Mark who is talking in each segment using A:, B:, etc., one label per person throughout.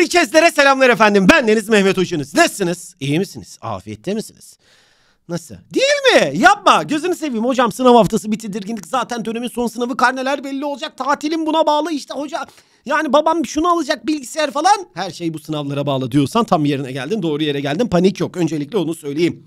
A: Riches'lere selamlar efendim. Ben Deniz Mehmet Uçunuz. Nasılsınız? İyi misiniz? Afiyette misiniz? Nasıl? Değil mi? Yapma. Gözünü seveyim. Hocam sınav haftası bitti. Dirginlik zaten dönemin son sınavı. Karneler belli olacak. Tatilim buna bağlı. işte hoca yani babam şunu alacak bilgisayar falan. Her şey bu sınavlara bağlı diyorsan tam yerine geldin. Doğru yere geldin. Panik yok. Öncelikle onu söyleyeyim.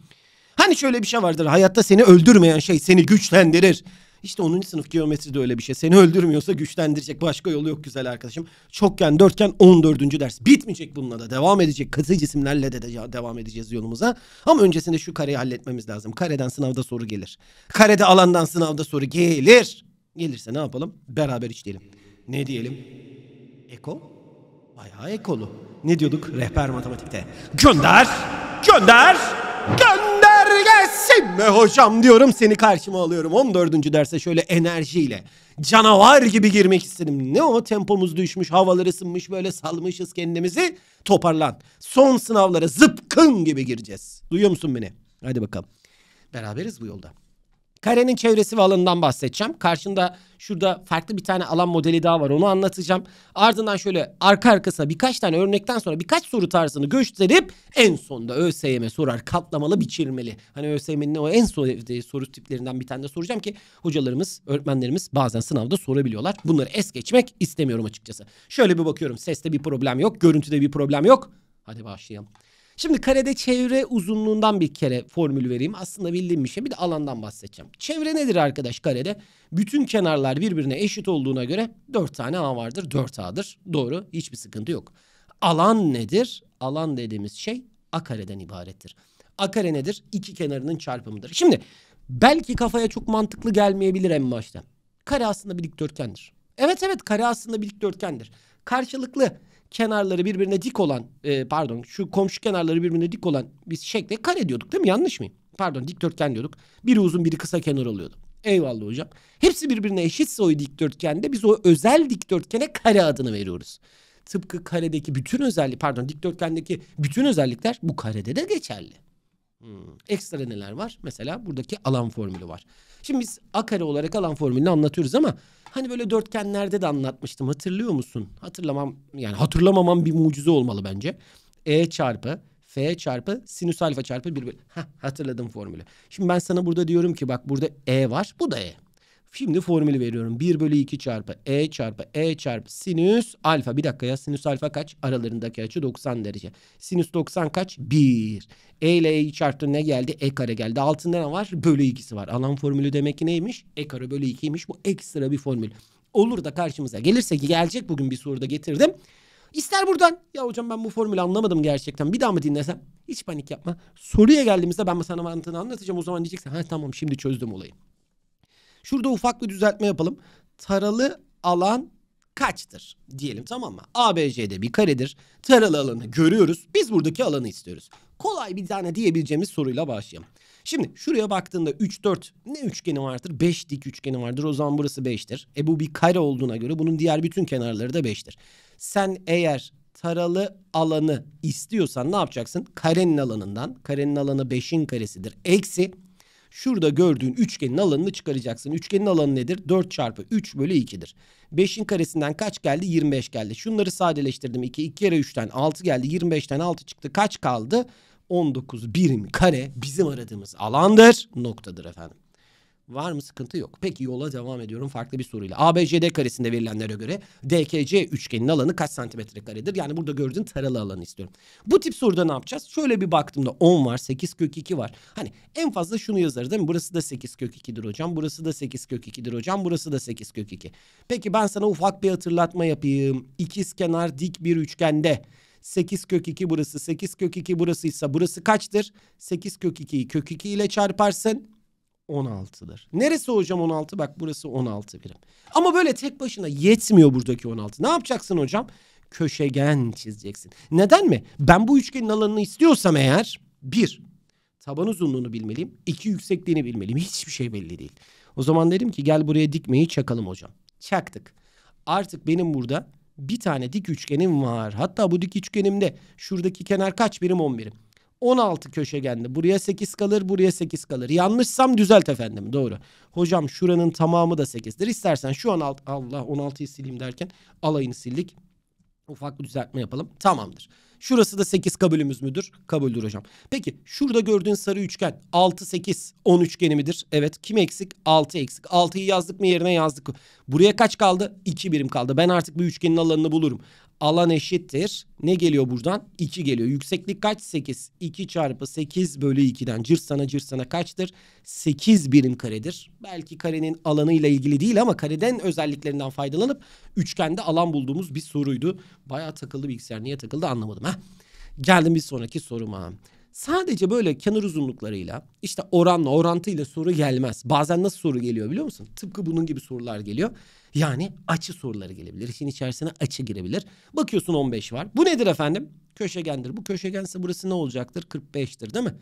A: Hani şöyle bir şey vardır. Hayatta seni öldürmeyen şey seni güçlendirir. İşte 10. sınıf de öyle bir şey. Seni öldürmüyorsa güçlendirecek başka yolu yok güzel arkadaşım. Çokgen, dörtgen 14. ders. Bitmeyecek bununla da. Devam edecek. Katı cisimlerle de, de devam edeceğiz yolumuza. Ama öncesinde şu kareyi halletmemiz lazım. Kareden sınavda soru gelir. Karede alandan sınavda soru gelir. Gelirse ne yapalım? Beraber işleyelim. Ne diyelim? Eko? Bayağı ekolu. Ne diyorduk rehber matematikte? Gönder! Gönder! Gönder! gelsin be hocam diyorum seni karşıma alıyorum. 14. derse şöyle enerjiyle canavar gibi girmek istedim. Ne o tempomuz düşmüş havalar ısınmış böyle salmışız kendimizi. Toparlan. Son sınavlara zıpkın gibi gireceğiz. Duyuyor musun beni? Hadi bakalım. Beraberiz bu yolda. Karenin çevresi ve alanından bahsedeceğim. Karşında şurada farklı bir tane alan modeli daha var onu anlatacağım. Ardından şöyle arka arkasına birkaç tane örnekten sonra birkaç soru tarzını gösterip en sonda ÖSYM sorar katlamalı biçirmeli. Hani ÖSYM'nin o en son e, soru tiplerinden bir tane de soracağım ki hocalarımız, öğretmenlerimiz bazen sınavda sorabiliyorlar. Bunları es geçmek istemiyorum açıkçası. Şöyle bir bakıyorum seste bir problem yok, görüntüde bir problem yok. Hadi başlayalım. Şimdi karede çevre uzunluğundan bir kere formül vereyim. Aslında bildiğim bir şey. Bir de alandan bahsedeceğim. Çevre nedir arkadaş karede? Bütün kenarlar birbirine eşit olduğuna göre 4 tane A vardır. 4A'dır. Doğru. Hiçbir sıkıntı yok. Alan nedir? Alan dediğimiz şey A kareden ibarettir. A kare nedir? İki kenarının çarpımıdır. Şimdi belki kafaya çok mantıklı gelmeyebilir en başta. Kare aslında bir dikdörtgendir. Evet evet kare aslında bir dikdörtgendir. Karşılıklı kenarları birbirine dik olan e, pardon şu komşu kenarları birbirine dik olan biz şekle kare diyorduk değil mi? Yanlış mıyım? Pardon dikdörtgen diyorduk. Biri uzun biri kısa kenar oluyordu. Eyvallah hocam. Hepsi birbirine eşitse o dikdörtgende biz o özel dikdörtgene kare adını veriyoruz. Tıpkı karedeki bütün özellik pardon dikdörtgendeki bütün özellikler bu karede de geçerli. Ekstra neler var? Mesela buradaki alan formülü var. Şimdi biz a kare olarak alan formülünü anlatıyoruz ama hani böyle dörtgenlerde de anlatmıştım. Hatırlıyor musun? Hatırlamam yani hatırlamamam bir mucize olmalı bence. E çarpı F çarpı sinüs alfa çarpı 1 bölü. Heh, hatırladım formülü. Şimdi ben sana burada diyorum ki bak burada E var. Bu da E. Şimdi formülü veriyorum. 1 bölü 2 çarpı e çarpı e çarpı sinüs alfa. Bir dakika ya sinüs alfa kaç? Aralarındaki açı 90 derece. Sinüs 90 kaç? 1. E ile e'yi çarptın ne geldi? E kare geldi. Altında ne var? Bölü 2'si var. Alan formülü demek ki neymiş? E kare bölü 2'ymiş. Bu ekstra bir formül. Olur da karşımıza gelirse ki gelecek bugün bir soruda getirdim. İster buradan ya hocam ben bu formülü anlamadım gerçekten bir daha mı dinlesem? Hiç panik yapma. Soruya geldiğimizde ben sana mantığını anlatacağım. O zaman diyeceksin ha tamam şimdi çözdüm olayı. Şurada ufak bir düzeltme yapalım. Taralı alan kaçtır diyelim tamam mı? ABC'de bir karedir. Taralı alanı görüyoruz. Biz buradaki alanı istiyoruz. Kolay bir tane diyebileceğimiz soruyla başlayalım. Şimdi şuraya baktığında 3 4 ne üçgeni vardır? 5 dik üçgeni vardır. O zaman burası 5'tir. E bu bir kare olduğuna göre bunun diğer bütün kenarları da 5'tir. Sen eğer taralı alanı istiyorsan ne yapacaksın? Karenin alanından. Karenin alanı 5'in karesidir. Eksi Şurada gördüğün üçgenin alanını çıkaracaksın. Üçgenin alanı nedir? 4 çarpı 3 bölü 2'dir. 5'in karesinden kaç geldi? 25 geldi. Şunları sadeleştirdim. 2, 2 kere 3'ten 6 geldi. 25'ten 6 çıktı. Kaç kaldı? 19 birim kare bizim aradığımız alandır. Noktadır efendim. Var mı sıkıntı yok. Peki yola devam ediyorum farklı bir soruyla. ABCD karesinde verilenlere göre DKC üçgenin alanı kaç santimetre karedir? Yani burada gördüğün taralı alanı istiyorum. Bu tip soruda ne yapacağız? Şöyle bir baktığımda 10 var, 8 kök 2 var. Hani en fazla şunu yazarız değil mi? Burası da 8 kök 2'dir hocam. Burası da 8 kök 2'dir hocam. Burası da 8 kök 2. Peki ben sana ufak bir hatırlatma yapayım. İkiz kenar dik bir üçgende 8 kök 2 burası 8 kök 2 burasıysa burası kaçtır? 8 kök 2'yi kök 2 ile çarparsın. 16'dır. Neresi hocam 16? Bak burası 16 birim. Ama böyle tek başına yetmiyor buradaki 16. Ne yapacaksın hocam? Köşegen çizeceksin. Neden mi? Ben bu üçgenin alanını istiyorsam eğer bir taban uzunluğunu bilmeliyim. iki yüksekliğini bilmeliyim. Hiçbir şey belli değil. O zaman dedim ki gel buraya dikmeyi çakalım hocam. Çaktık. Artık benim burada bir tane dik üçgenim var. Hatta bu dik üçgenimde şuradaki kenar kaç birim? 10 birim. 16 köşegende. Buraya 8 kalır, buraya 8 kalır. Yanlışsam düzelt efendim. Doğru. Hocam şuranın tamamı da 8'dir. İstersen şu an alt, Allah 16'yı sileyim derken alayını sildik. Ufak bir düzeltme yapalım. Tamamdır. Şurası da 8 kabulümüz müdür? Kabuldür hocam. Peki şurada gördüğün sarı üçgen 6 8 10 üçgeni midir? Evet. Kim eksik? 6 eksik. 6'yı yazdık mı yerine yazdık. Buraya kaç kaldı? 2 birim kaldı. Ben artık bu üçgenin alanını bulurum alan eşittir. Ne geliyor buradan? 2 geliyor. Yükseklik kaç? 8. 2 çarpı 8 bölü 2'den cırsana cırsana kaçtır? 8 birim karedir. Belki karenin alanıyla ilgili değil ama kareden özelliklerinden faydalanıp üçgende alan bulduğumuz bir soruydu. Baya takıldı bilgisayar. Niye takıldı anlamadım ha. Geldim bir sonraki soruma. Sadece böyle kenar uzunluklarıyla işte oranla orantıyla soru gelmez. Bazen nasıl soru geliyor biliyor musun? Tıpkı bunun gibi sorular geliyor. Yani açı soruları gelebilir. İşin içerisine açı girebilir. Bakıyorsun 15 var. Bu nedir efendim? Köşegendir. Bu köşegense burası ne olacaktır? 45'tir değil mi?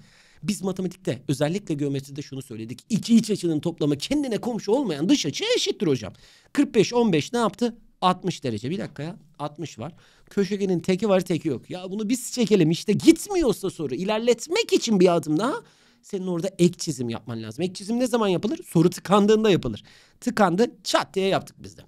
A: Biz matematikte özellikle geometride şunu söyledik. İki iç açının toplamı kendine komşu olmayan dış açıya eşittir hocam. 45 15 ne yaptı? 60 derece. Bir dakika ya. 60 var. Köşegenin teki var teki yok. Ya bunu biz çekelim işte gitmiyorsa soru. ilerletmek için bir adım daha senin orada ek çizim yapman lazım. Ek çizim ne zaman yapılır? Soru tıkandığında yapılır. Tıkandı çat diye yaptık biz de.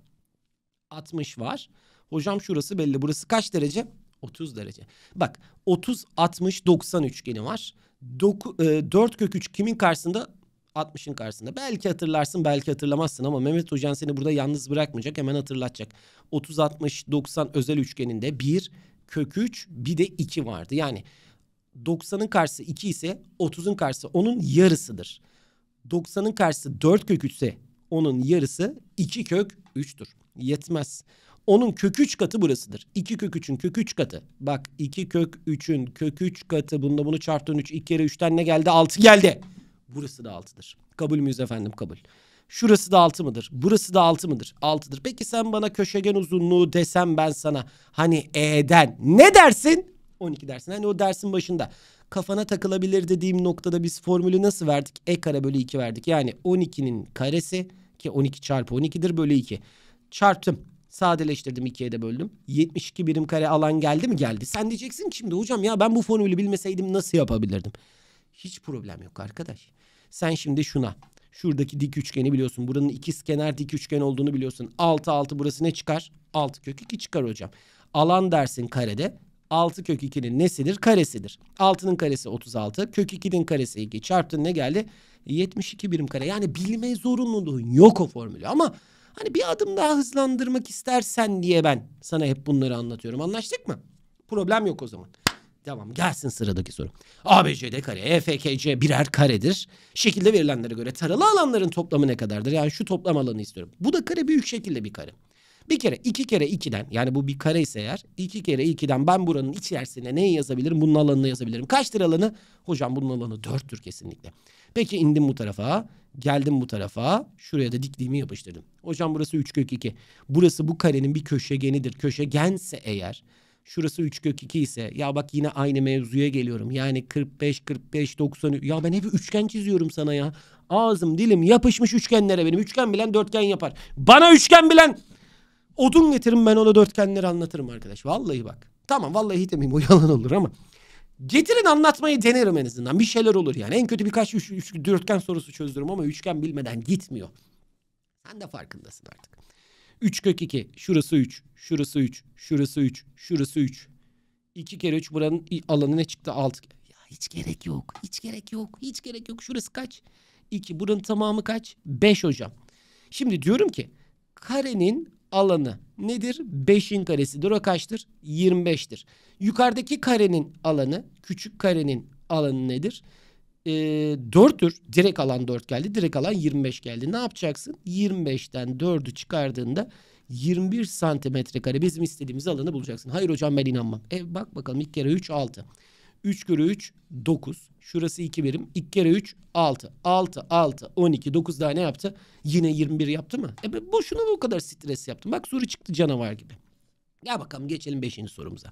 A: 60 var. Hocam şurası belli. Burası kaç derece? 30 derece. Bak 30, 60, 90 üçgeni var. Doku, e, 4 kök 3 kimin karşısında? 60'ın karşısında. Belki hatırlarsın belki hatırlamazsın ama Mehmet Hocan seni burada yalnız bırakmayacak hemen hatırlatacak. 30-60-90 özel üçgeninde 1, kök 3 bir de 2 vardı. Yani 90'ın karşısı 2 ise 30'un karşısı onun yarısıdır. 90'ın karşısı 4 kök 3 ise onun yarısı 2 kök 3'tür. Yetmez. Onun kök 3 katı burasıdır. 2 kök 3'ün kök 3 katı. Bak 2 kök 3'ün kök 3 katı. Bunda bunu çarptığın 3. 2 kere 3'ten ne geldi? 6 geldi. Burası da altıdır. Kabul müyüz efendim? Kabul. Şurası da altı mıdır? Burası da altı mıdır? Altıdır. Peki sen bana köşegen uzunluğu desem ben sana hani E'den ne dersin? 12 dersin. Hani o dersin başında kafana takılabilir dediğim noktada biz formülü nasıl verdik? E kare bölü 2 verdik. Yani 12'nin karesi ki 12 çarpı 12'dir bölü 2. Çarptım. Sadeleştirdim 2'ye de böldüm. 72 birim kare alan geldi mi? Geldi. Sen diyeceksin ki şimdi hocam ya ben bu formülü bilmeseydim nasıl yapabilirdim? Hiç problem yok arkadaş. Sen şimdi şuna şuradaki dik üçgeni biliyorsun. Buranın ikiz kenar dik üçgen olduğunu biliyorsun. 6 6 burası ne çıkar? 6 kök 2 çıkar hocam. Alan dersin karede. 6 kök 2'nin nesidir? Karesidir. 6'nın karesi 36. Kök 2'nin karesi 2. Çarptın ne geldi? 72 birim kare. Yani bilme zorunluluğun yok o formülü. Ama hani bir adım daha hızlandırmak istersen diye ben sana hep bunları anlatıyorum. Anlaştık mı? Problem yok o zaman. Tamam gelsin sıradaki soru. ABCD kare, EFKC birer karedir. Şekilde verilenlere göre taralı alanların toplamı ne kadardır? Yani şu toplam alanı istiyorum. Bu da kare büyük şekilde bir kare. Bir kere iki kere ikiden yani bu bir kare ise eğer iki kere ikiden ben buranın içerisine neyi yazabilirim? Bunun alanını yazabilirim. Kaçtır alanı? Hocam bunun alanı dörttür kesinlikle. Peki indim bu tarafa. Geldim bu tarafa. Şuraya da dikliğimi yapıştırdım. Hocam burası üç kök iki. Burası bu karenin bir köşegenidir. Köşegense eğer Şurası 3 kök 2 ise ya bak yine aynı mevzuya geliyorum. Yani 45 45 90 ya ben hep üçgen çiziyorum sana ya. Ağzım dilim yapışmış üçgenlere benim. Üçgen bilen dörtgen yapar. Bana üçgen bilen odun getirin ben ona dörtgenleri anlatırım arkadaş. Vallahi bak. Tamam vallahi hiç demeyeyim o yalan olur ama. Getirin anlatmayı denerim en azından. Bir şeyler olur yani. En kötü birkaç üç, üç, dörtgen sorusu çözdürürüm ama üçgen bilmeden gitmiyor. Sen de farkındasın artık. 3 kök 2. Şurası 3. Şurası 3. Şurası 3. Şurası 3. 2 kere 3 buranın alanı ne çıktı? 6. Ya hiç gerek yok. Hiç gerek yok. Hiç gerek yok. Şurası kaç? 2. Buranın tamamı kaç? 5 hocam. Şimdi diyorum ki karenin alanı nedir? 5'in karesidir. O kaçtır? 25'tir. Yukarıdaki karenin alanı, küçük karenin alanı nedir? e, 4'tür. Direkt alan 4 geldi. Direkt alan 25 geldi. Ne yapacaksın? 25'ten 4'ü çıkardığında 21 santimetre kare bizim istediğimiz alanı bulacaksın. Hayır hocam ben inanmam. E bak bakalım ilk kere 3 6. 3 kere 3 9. Şurası 2 birim. 2 kere 3 6. 6 6 12 9 daha ne yaptı? Yine 21 yaptı mı? E ben boşuna bu kadar stres yaptım. Bak soru çıktı canavar gibi. Gel bakalım geçelim 5. sorumuza.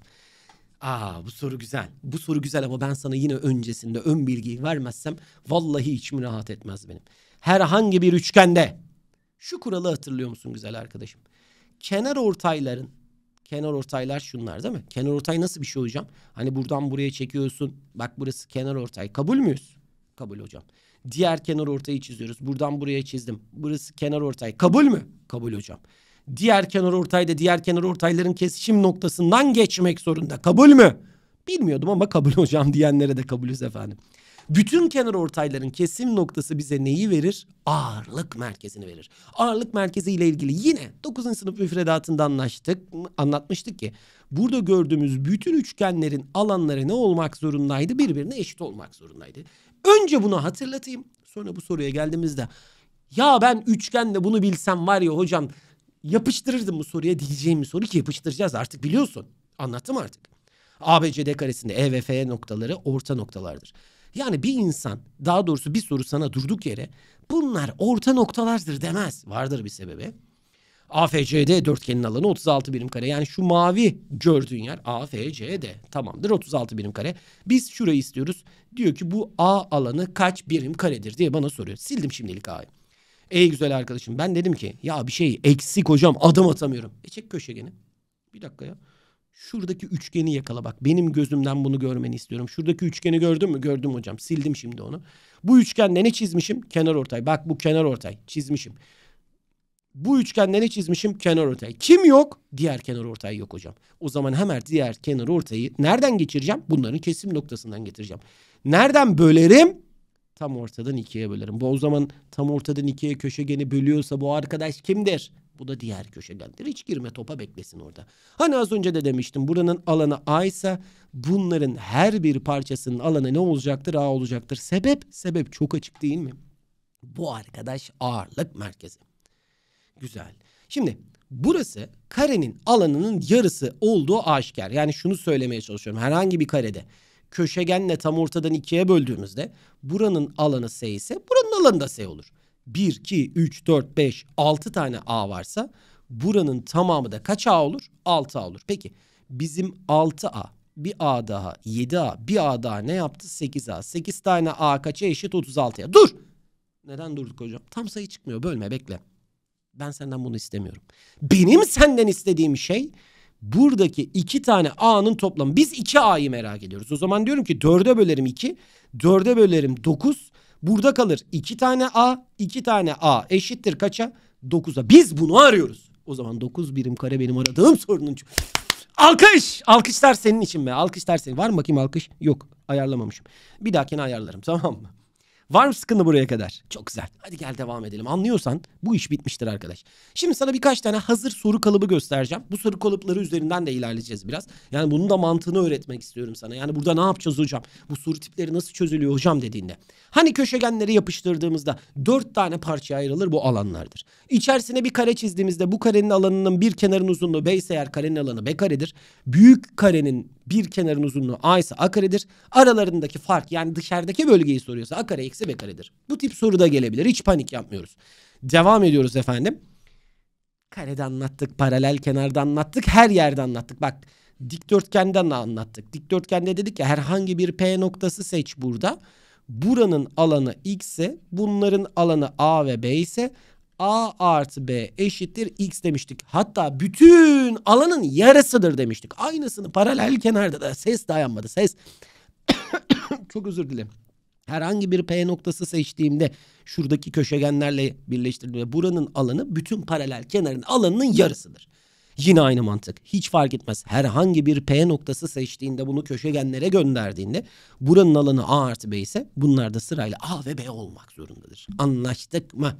A: Aa bu soru güzel. Bu soru güzel ama ben sana yine öncesinde ön bilgiyi vermezsem vallahi içim rahat etmez benim. Herhangi bir üçgende şu kuralı hatırlıyor musun güzel arkadaşım? Kenar ortayların kenar ortaylar şunlar değil mi? Kenar ortay nasıl bir şey hocam? Hani buradan buraya çekiyorsun. Bak burası kenar ortay. Kabul müyüz? Kabul hocam. Diğer kenar ortayı çiziyoruz. Buradan buraya çizdim. Burası kenar ortay. Kabul mü? Kabul hocam diğer kenar ortayda diğer kenar ortayların kesişim noktasından geçmek zorunda. Kabul mü? Bilmiyordum ama kabul hocam diyenlere de kabulüz efendim. Bütün kenar ortayların kesim noktası bize neyi verir? Ağırlık merkezini verir. Ağırlık merkezi ile ilgili yine 9. sınıf müfredatında anlaştık, anlatmıştık ki burada gördüğümüz bütün üçgenlerin alanları ne olmak zorundaydı? Birbirine eşit olmak zorundaydı. Önce bunu hatırlatayım. Sonra bu soruya geldiğimizde ya ben üçgenle bunu bilsem var ya hocam yapıştırırdım bu soruya diyeceğim bir soru ki yapıştıracağız artık biliyorsun. Anlattım artık. ABCD karesinde E ve F noktaları orta noktalardır. Yani bir insan daha doğrusu bir soru sana durduk yere bunlar orta noktalardır demez. Vardır bir sebebi. AFCD dörtgenin alanı 36 birim kare. Yani şu mavi gördüğün yer AFCD. Tamamdır 36 birim kare. Biz şurayı istiyoruz. Diyor ki bu A alanı kaç birim karedir diye bana soruyor. Sildim şimdilik A'yı. Ey güzel arkadaşım ben dedim ki ya bir şey eksik hocam adım atamıyorum. E çek köşegeni. Bir dakika ya. Şuradaki üçgeni yakala bak. Benim gözümden bunu görmeni istiyorum. Şuradaki üçgeni gördün mü? Gördüm hocam. Sildim şimdi onu. Bu üçgende ne çizmişim? Kenar ortay. Bak bu kenar ortay. Çizmişim. Bu üçgende ne çizmişim? Kenar ortay. Kim yok? Diğer kenar ortay yok hocam. O zaman hemen diğer kenar ortayı nereden geçireceğim? Bunların kesim noktasından getireceğim. Nereden bölerim? tam ortadan ikiye bölerim. Bu o zaman tam ortadan ikiye köşegeni bölüyorsa bu arkadaş kimdir? Bu da diğer köşegendir. Hiç girme topa beklesin orada. Hani az önce de demiştim buranın alanı A ise bunların her bir parçasının alanı ne olacaktır? A olacaktır. Sebep? Sebep çok açık değil mi? Bu arkadaş ağırlık merkezi. Güzel. Şimdi burası karenin alanının yarısı olduğu aşikar. Yani şunu söylemeye çalışıyorum. Herhangi bir karede köşegenle tam ortadan ikiye böldüğümüzde buranın alanı S ise buranın alanı da S olur. 1, 2, 3, 4, 5, 6 tane A varsa buranın tamamı da kaç A olur? 6 A olur. Peki bizim 6 A bir A daha 7 A bir A daha ne yaptı? 8 A. 8 tane A kaça eşit? 36'ya. Dur! Neden durduk hocam? Tam sayı çıkmıyor. Bölme bekle. Ben senden bunu istemiyorum. Benim senden istediğim şey buradaki iki tane A'nın toplamı. Biz iki A'yı merak ediyoruz. O zaman diyorum ki dörde bölerim iki dörde bölerim dokuz Burada kalır iki tane A. iki tane A eşittir kaça? dokuz'a Biz bunu arıyoruz. O zaman dokuz birim kare benim aradığım sorunun. Alkış! Alkışlar senin için be. Alkışlar senin. Var mı bakayım alkış? Yok. Ayarlamamışım. Bir dahakine ayarlarım tamam mı? Var mı sıkıntı buraya kadar? Çok güzel. Hadi gel devam edelim. Anlıyorsan bu iş bitmiştir arkadaş. Şimdi sana birkaç tane hazır soru kalıbı göstereceğim. Bu soru kalıpları üzerinden de ilerleyeceğiz biraz. Yani bunun da mantığını öğretmek istiyorum sana. Yani burada ne yapacağız hocam? Bu soru tipleri nasıl çözülüyor hocam dediğinde. Hani köşegenleri yapıştırdığımızda dört tane parçaya ayrılır bu alanlardır. İçerisine bir kare çizdiğimizde bu karenin alanının bir kenarın uzunluğu b ise eğer karenin alanı b karedir. Büyük karenin bir kenarın uzunluğu a ise a karedir. Aralarındaki fark yani dışarıdaki bölgeyi soruyorsa a kare eksi b karedir. Bu tip soru da gelebilir. Hiç panik yapmıyoruz. Devam ediyoruz efendim. Karede anlattık, paralel kenarda anlattık, her yerde anlattık. Bak dikdörtgenden anlattık. Dikdörtgende dedik ya herhangi bir P noktası seç burada. Buranın alanı x ise bunların alanı a ve b ise a artı b eşittir x demiştik. Hatta bütün alanın yarısıdır demiştik. Aynısını paralel kenarda da ses dayanmadı ses. Çok özür dilerim. Herhangi bir P noktası seçtiğimde şuradaki köşegenlerle birleştirdiğimde buranın alanı bütün paralel kenarın alanının yarısıdır. Yine aynı mantık. Hiç fark etmez. Herhangi bir P noktası seçtiğinde bunu köşegenlere gönderdiğinde buranın alanı A artı B ise bunlar da sırayla A ve B olmak zorundadır. Anlaştık mı?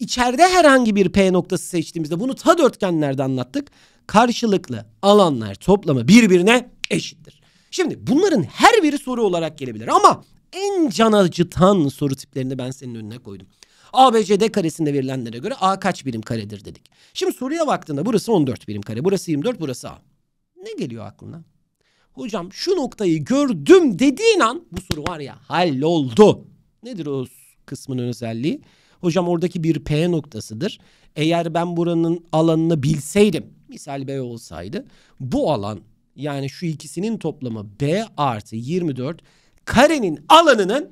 A: İçeride herhangi bir P noktası seçtiğimizde bunu ta dörtgenlerde anlattık. Karşılıklı alanlar toplamı birbirine eşittir. Şimdi bunların her biri soru olarak gelebilir ama en can acıtan soru tiplerini ben senin önüne koydum. ABCD karesinde verilenlere göre A kaç birim karedir dedik. Şimdi soruya baktığında burası 14 birim kare, burası 24, burası A. Ne geliyor aklına? Hocam şu noktayı gördüm dediğin an bu soru var ya halloldu. Nedir o kısmın özelliği? Hocam oradaki bir P noktasıdır. Eğer ben buranın alanını bilseydim, misal B olsaydı bu alan yani şu ikisinin toplamı B artı 24 karenin alanının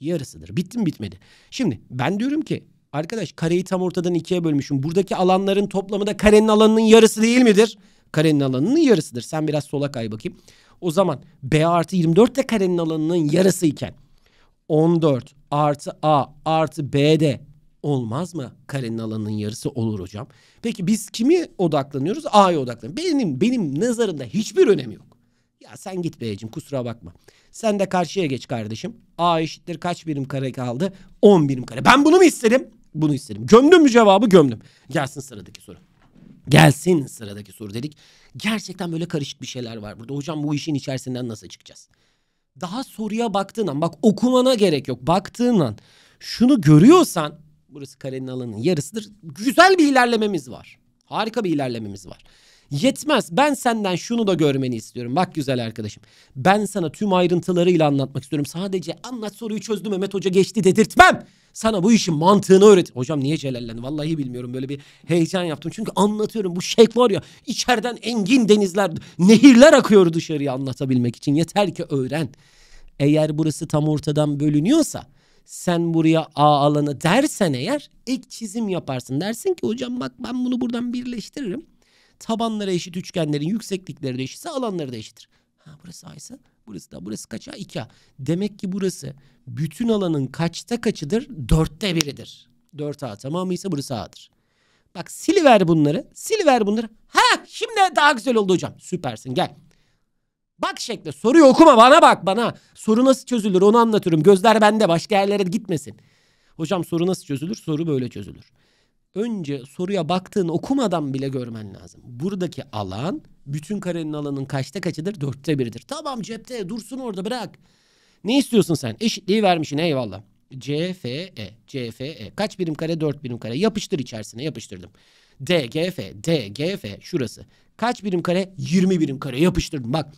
A: yarısıdır. Bitti mi bitmedi. Şimdi ben diyorum ki arkadaş kareyi tam ortadan ikiye bölmüşüm. Buradaki alanların toplamı da karenin alanının yarısı değil midir? Karenin alanının yarısıdır. Sen biraz sola kay bakayım. O zaman B artı 24 de karenin alanının yarısı iken 14 artı A artı B de olmaz mı? Karenin alanının yarısı olur hocam. Peki biz kimi odaklanıyoruz? A'ya odaklanıyoruz. Benim, benim nazarımda hiçbir önemi yok. Ya sen git B'cim kusura bakma. Sen de karşıya geç kardeşim. A eşittir kaç birim kare kaldı? 10 birim kare. Ben bunu mu istedim? Bunu istedim. Gömdüm mü cevabı? Gömdüm. Gelsin sıradaki soru. Gelsin sıradaki soru dedik. Gerçekten böyle karışık bir şeyler var burada. Hocam bu işin içerisinden nasıl çıkacağız? daha soruya baktığın an bak okumana gerek yok baktığın an şunu görüyorsan burası karenin alanının yarısıdır güzel bir ilerlememiz var. Harika bir ilerlememiz var. Yetmez. Ben senden şunu da görmeni istiyorum. Bak güzel arkadaşım. Ben sana tüm ayrıntılarıyla anlatmak istiyorum. Sadece anlat soruyu çözdüm Mehmet Hoca geçti dedirtmem. Sana bu işin mantığını öğret. Hocam niye celallendi? Vallahi bilmiyorum böyle bir heyecan yaptım. Çünkü anlatıyorum bu şey var ya içeriden engin denizler, nehirler akıyor dışarıya anlatabilmek için. Yeter ki öğren. Eğer burası tam ortadan bölünüyorsa sen buraya A alanı dersen eğer ek çizim yaparsın. Dersin ki hocam bak ben bunu buradan birleştiririm. Tabanlara eşit üçgenlerin yükseklikleri de eşitse alanları da eşittir. Ha burası A ise Burası da burası kaça? 2 Demek ki burası bütün alanın kaçta kaçıdır? Dörtte biridir. 4A tamamı ise burası A'dır. Bak siliver bunları. Siliver bunları. Ha şimdi daha güzel oldu hocam. Süpersin gel. Bak şekle soruyu okuma bana bak bana. Soru nasıl çözülür onu anlatıyorum. Gözler bende başka yerlere gitmesin. Hocam soru nasıl çözülür? Soru böyle çözülür önce soruya baktığın okumadan bile görmen lazım. Buradaki alan bütün karenin alanın kaçta kaçıdır? Dörtte biridir. Tamam cepte dursun orada bırak. Ne istiyorsun sen? Eşitliği vermişsin eyvallah. CFE, CFE. Kaç birim kare? dört birim kare. Yapıştır içerisine yapıştırdım. DGF, DGF şurası. Kaç birim kare? yirmi birim kare yapıştırdım. Bak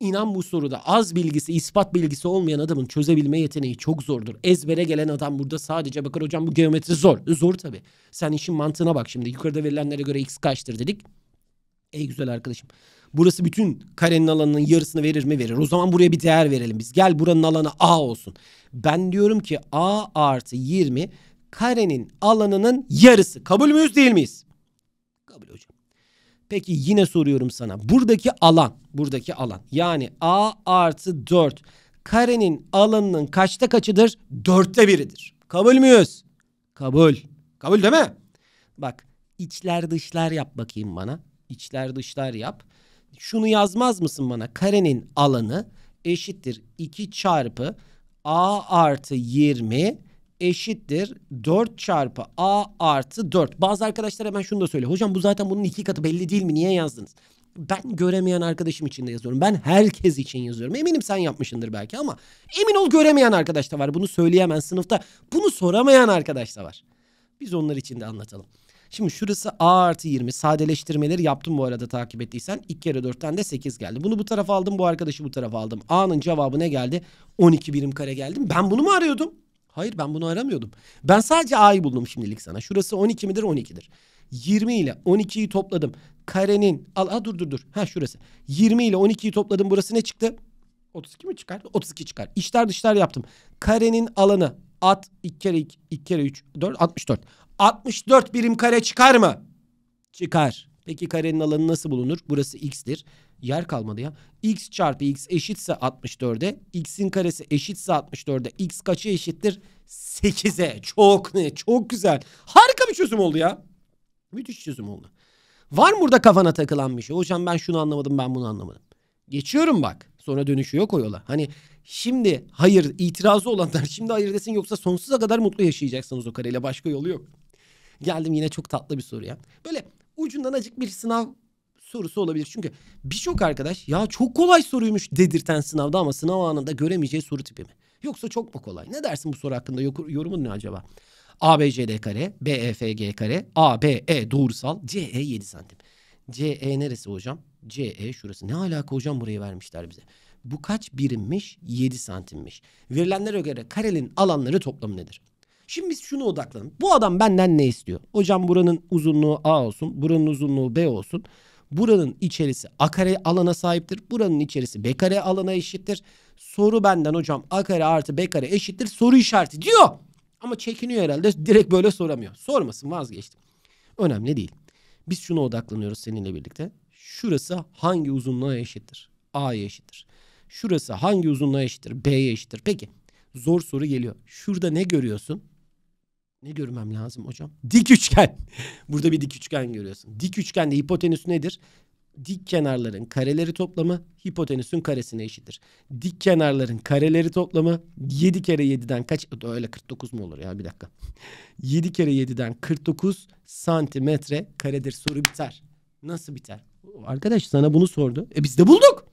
A: İnan bu soruda az bilgisi, ispat bilgisi olmayan adamın çözebilme yeteneği çok zordur. Ezbere gelen adam burada sadece bakar hocam bu geometri zor. Zor tabii. Sen işin mantığına bak şimdi. Yukarıda verilenlere göre x kaçtır dedik. Ey güzel arkadaşım. Burası bütün karenin alanının yarısını verir mi? Verir. O zaman buraya bir değer verelim biz. Gel buranın alanı a olsun. Ben diyorum ki a artı 20 karenin alanının yarısı. Kabul müyüz değil miyiz? Kabul hocam. Peki yine soruyorum sana. Buradaki alan, buradaki alan. Yani A artı 4 karenin alanının kaçta kaçıdır? Dörtte biridir. Kabul müyüz? Kabul. Kabul değil mi? Bak içler dışlar yap bakayım bana. İçler dışlar yap. Şunu yazmaz mısın bana? Karenin alanı eşittir 2 çarpı A artı 20 eşittir 4 çarpı a artı 4. Bazı arkadaşlar hemen şunu da söylüyor. Hocam bu zaten bunun iki katı belli değil mi? Niye yazdınız? Ben göremeyen arkadaşım için de yazıyorum. Ben herkes için yazıyorum. Eminim sen yapmışındır belki ama emin ol göremeyen arkadaş da var. Bunu söyleyemem sınıfta bunu soramayan arkadaş da var. Biz onlar için de anlatalım. Şimdi şurası A artı 20. Sadeleştirmeleri yaptım bu arada takip ettiysen. 2 kere 4'ten de 8 geldi. Bunu bu tarafa aldım. Bu arkadaşı bu tarafa aldım. A'nın cevabı ne geldi? 12 birim kare geldim. Ben bunu mu arıyordum? Hayır ben bunu aramıyordum. Ben sadece A'yı buldum şimdilik sana. Şurası 12 midir? 12'dir. 20 ile 12'yi topladım. Karenin al ha dur dur dur. Ha şurası. 20 ile 12'yi topladım. Burası ne çıktı? 32 mi çıkar? 32 çıkar. İçler dışlar yaptım. Karenin alanı at 2 kere 2, 2 kere 3 4 64. 64 birim kare çıkar mı? Çıkar. Peki karenin alanı nasıl bulunur? Burası x'dir. Yer kalmadı ya. x çarpı x eşitse 64'e. x'in karesi eşitse 64'e. x kaçı eşittir? 8'e. Çok ne? Çok güzel. Harika bir çözüm oldu ya. Müthiş çözüm oldu. Var mı burada kafana takılan bir şey? Hocam ben şunu anlamadım ben bunu anlamadım. Geçiyorum bak. Sonra dönüşü yok o yola. Hani şimdi hayır itirazı olanlar şimdi hayır desin yoksa sonsuza kadar mutlu yaşayacaksınız o kareyle. Başka yolu yok. Geldim yine çok tatlı bir soru ya. Böyle ucundan acık bir sınav sorusu olabilir. Çünkü birçok arkadaş ya çok kolay soruymuş dedirten sınavda ama sınav anında göremeyeceği soru tipi mi? Yoksa çok mu kolay? Ne dersin bu soru hakkında? Yorumun ne acaba? A B C D kare, B e, F G kare, A B E doğrusal, C E 7 santim. C E neresi hocam? C E şurası. Ne alaka hocam burayı vermişler bize. Bu kaç birimmiş? 7 santimmiş. Verilenlere göre karenin alanları toplamı nedir? Şimdi biz şunu odaklanalım. Bu adam benden ne istiyor? Hocam buranın uzunluğu A olsun, buranın uzunluğu B olsun. Buranın içerisi A kare alana sahiptir. Buranın içerisi B kare alana eşittir. Soru benden hocam A kare artı B kare eşittir soru işareti diyor. Ama çekiniyor herhalde direkt böyle soramıyor. Sormasın vazgeçtim. Önemli değil. Biz şuna odaklanıyoruz seninle birlikte. Şurası hangi uzunluğa eşittir? A'ya eşittir. Şurası hangi uzunluğa eşittir? B'ye eşittir. Peki zor soru geliyor. Şurada ne görüyorsun? Ne görmem lazım hocam? Dik üçgen. Burada bir dik üçgen görüyorsun. Dik üçgende hipotenüs nedir? Dik kenarların kareleri toplamı hipotenüsün karesine eşittir. Dik kenarların kareleri toplamı 7 kere 7'den kaç? Öyle 49 mu olur ya bir dakika. 7 kere 7'den 49 santimetre karedir. Soru biter. Nasıl biter? Arkadaş sana bunu sordu. E biz de bulduk.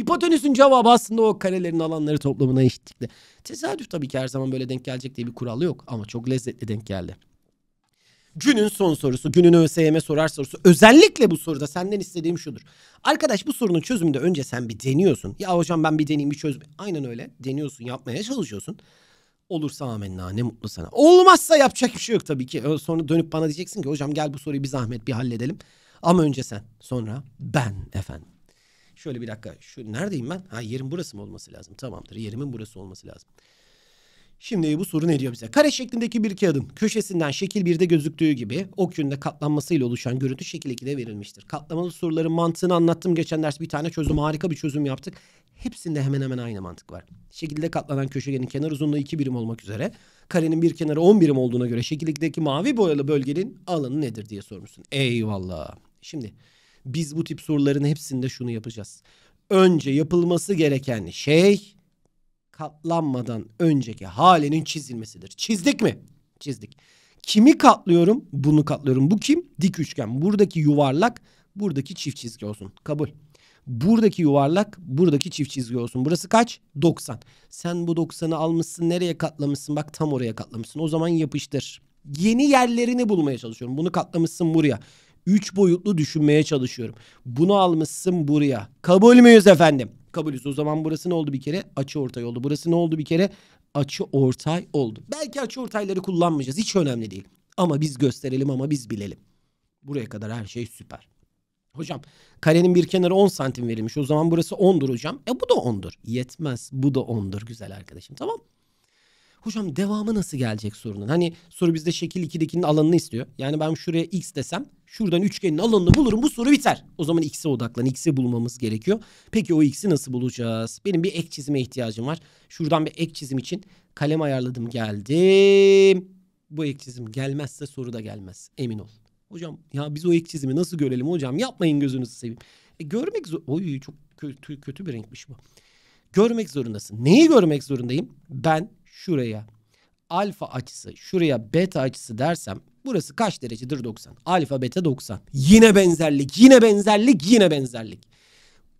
A: Hipotenüsün cevabı aslında o karelerin alanları toplamına eşitlikte. Tesadüf tabii ki her zaman böyle denk gelecek diye bir kural yok ama çok lezzetli denk geldi. Günün son sorusu, günün ÖSYM sorar sorusu. Özellikle bu soruda senden istediğim şudur. Arkadaş bu sorunun çözümünde önce sen bir deniyorsun. Ya hocam ben bir deneyim bir çözüm. Aynen öyle deniyorsun yapmaya çalışıyorsun. Olursa amenna ne mutlu sana. Olmazsa yapacak bir şey yok tabii ki. Sonra dönüp bana diyeceksin ki hocam gel bu soruyu bir zahmet bir halledelim. Ama önce sen sonra ben efendim. Şöyle bir dakika. Şu neredeyim ben? Ha yerim burası mı olması lazım? Tamamdır. Yerimin burası olması lazım. Şimdi bu soru ne diyor bize? Kare şeklindeki bir kağıdın köşesinden şekil 1'de gözüktüğü gibi ok yönünde katlanmasıyla oluşan görüntü şekil 2'de verilmiştir. Katlamalı soruların mantığını anlattım geçen ders bir tane çözüm harika bir çözüm yaptık. Hepsinde hemen hemen aynı mantık var. Şekilde katlanan köşegenin kenar uzunluğu 2 birim olmak üzere karenin bir kenarı 10 birim olduğuna göre şekil 2'deki mavi boyalı bölgenin alanı nedir diye sormuşsun. Eyvallah. Şimdi biz bu tip soruların hepsinde şunu yapacağız. Önce yapılması gereken şey katlanmadan önceki halinin çizilmesidir. Çizdik mi? Çizdik. Kimi katlıyorum? Bunu katlıyorum. Bu kim? Dik üçgen. Buradaki yuvarlak, buradaki çift çizgi olsun. Kabul. Buradaki yuvarlak, buradaki çift çizgi olsun. Burası kaç? 90. Sen bu 90'ı almışsın, nereye katlamışsın? Bak tam oraya katlamışsın. O zaman yapıştır. Yeni yerlerini bulmaya çalışıyorum. Bunu katlamışsın buraya. Üç boyutlu düşünmeye çalışıyorum. Bunu almışsın buraya. Kabul müyüz efendim? Kabulüz. O zaman burası ne oldu bir kere? Açı ortay oldu. Burası ne oldu bir kere? Açı ortay oldu. Belki açı ortayları kullanmayacağız. Hiç önemli değil. Ama biz gösterelim ama biz bilelim. Buraya kadar her şey süper. Hocam karenin bir kenarı 10 santim verilmiş. O zaman burası 10'dur hocam. E bu da 10'dur. Yetmez. Bu da 10'dur güzel arkadaşım. Tamam Hocam devamı nasıl gelecek sorunun? Hani soru bizde şekil 2'dekinin alanını istiyor. Yani ben şuraya x desem şuradan üçgenin alanını bulurum bu soru biter. O zaman x'e odaklan. X'i bulmamız gerekiyor. Peki o x'i nasıl bulacağız? Benim bir ek çizime ihtiyacım var. Şuradan bir ek çizim için kalem ayarladım geldim. Bu ek çizim gelmezse soru da gelmez. Emin ol. Hocam ya biz o ek çizimi nasıl görelim hocam? Yapmayın gözünüzü seveyim. E, görmek zor... Oy çok kötü, kötü bir renkmiş bu. Görmek zorundasın. Neyi görmek zorundayım? Ben şuraya alfa açısı şuraya beta açısı dersem burası kaç derecedir 90. Alfa beta 90. Yine benzerlik yine benzerlik yine benzerlik.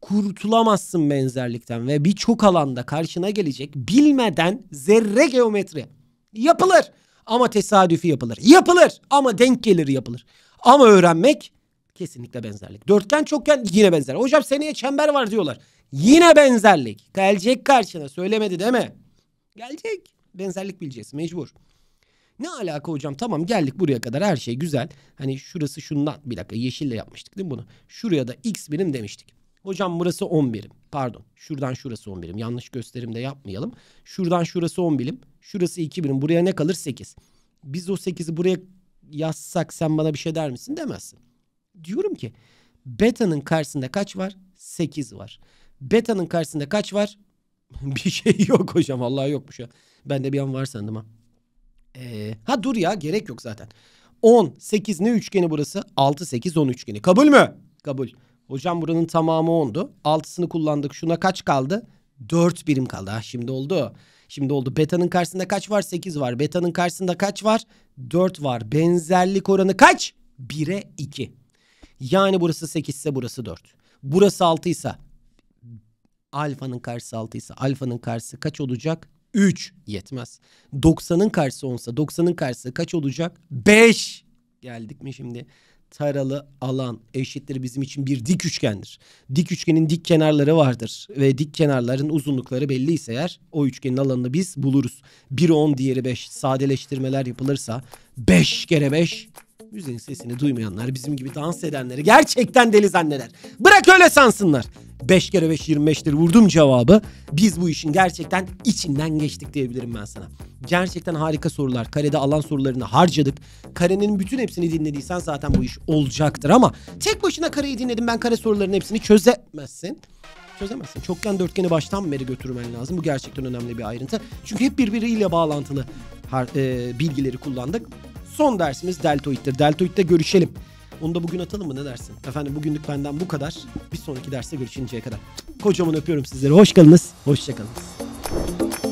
A: Kurtulamazsın benzerlikten ve birçok alanda karşına gelecek bilmeden zerre geometri yapılır ama tesadüfi yapılır. Yapılır ama denk gelir yapılır. Ama öğrenmek kesinlikle benzerlik. Dörtgen çokgen yine benzer. Hocam seneye çember var diyorlar. Yine benzerlik. Gelecek karşına söylemedi değil mi? Gelecek. Benzerlik bileceğiz mecbur. Ne alaka hocam tamam geldik buraya kadar her şey güzel. Hani şurası şundan bir dakika yeşille yapmıştık değil mi bunu? Şuraya da x birim demiştik. Hocam burası 10 birim pardon şuradan şurası 10 birim yanlış gösterim de yapmayalım. Şuradan şurası 10 birim şurası 2 birim buraya ne kalır 8. Biz o 8'i buraya yazsak sen bana bir şey der misin demezsin. Diyorum ki beta'nın karşısında kaç var? 8 var. Beta'nın karşısında kaç var? bir şey yok hocam. Vallahi yokmuş ya. Ben de bir an var sandım ha. Ee, ha dur ya gerek yok zaten. 10, 8 ne üçgeni burası? 6, 8, 10 üçgeni. Kabul mü? Kabul. Hocam buranın tamamı 10'du. 6'sını kullandık. Şuna kaç kaldı? 4 birim kaldı. Ha, şimdi oldu. Şimdi oldu. Beta'nın karşısında kaç var? 8 var. Beta'nın karşısında kaç var? 4 var. Benzerlik oranı kaç? 1'e 2. Yani burası 8 ise burası 4. Burası 6 ise Alfa'nın karşısı 6 ise alfa'nın karşısı kaç olacak? 3 yetmez. 90'ın karşısı 10 ise 90'ın karşısı kaç olacak? 5. Geldik mi şimdi? Taralı alan eşittir bizim için bir dik üçgendir. Dik üçgenin dik kenarları vardır ve dik kenarların uzunlukları belli ise eğer o üçgenin alanını biz buluruz. Biri 10 diğeri 5 sadeleştirmeler yapılırsa 5 kere 5 Müziğin sesini duymayanlar bizim gibi dans edenleri gerçekten deli zanneder. Bırak öyle sansınlar. 5 kere 5 25'tir vurdum cevabı. Biz bu işin gerçekten içinden geçtik diyebilirim ben sana. Gerçekten harika sorular. Karede alan sorularını harcadık. Karenin bütün hepsini dinlediysen zaten bu iş olacaktır ama tek başına kareyi dinledim ben kare sorularının hepsini çözemezsin çözemezsin. Çokgen dörtgeni baştan beri götürmen lazım. Bu gerçekten önemli bir ayrıntı. Çünkü hep birbiriyle bağlantılı har- e, bilgileri kullandık. Son dersimiz deltoittir. Deltoitte görüşelim. Onu da bugün atalım mı ne dersin? Efendim bugünlük benden bu kadar. Bir sonraki derste görüşünceye kadar. Kocaman öpüyorum sizleri. Hoş kalınız. Hoşçakalınız.